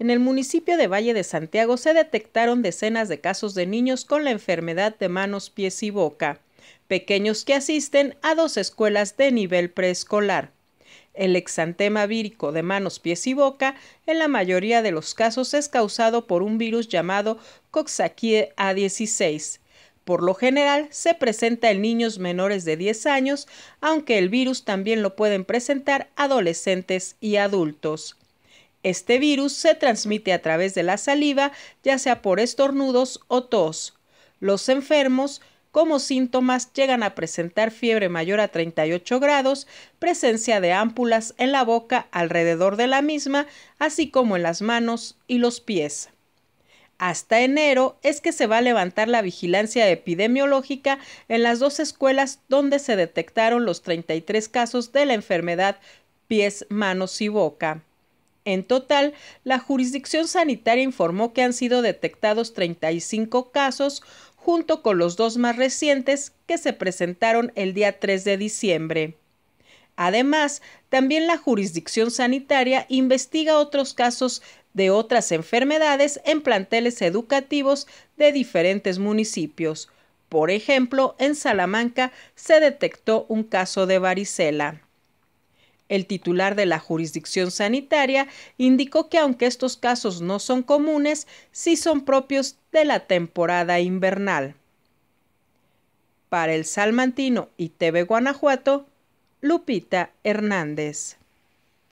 en el municipio de Valle de Santiago se detectaron decenas de casos de niños con la enfermedad de manos, pies y boca, pequeños que asisten a dos escuelas de nivel preescolar. El exantema vírico de manos, pies y boca en la mayoría de los casos es causado por un virus llamado Coxsackie A16. Por lo general se presenta en niños menores de 10 años, aunque el virus también lo pueden presentar adolescentes y adultos. Este virus se transmite a través de la saliva, ya sea por estornudos o tos. Los enfermos, como síntomas, llegan a presentar fiebre mayor a 38 grados, presencia de ámpulas en la boca alrededor de la misma, así como en las manos y los pies. Hasta enero es que se va a levantar la vigilancia epidemiológica en las dos escuelas donde se detectaron los 33 casos de la enfermedad pies, manos y boca. En total, la jurisdicción sanitaria informó que han sido detectados 35 casos, junto con los dos más recientes que se presentaron el día 3 de diciembre. Además, también la jurisdicción sanitaria investiga otros casos de otras enfermedades en planteles educativos de diferentes municipios. Por ejemplo, en Salamanca se detectó un caso de varicela. El titular de la jurisdicción sanitaria indicó que aunque estos casos no son comunes, sí son propios de la temporada invernal. Para el Salmantino y TV Guanajuato, Lupita Hernández.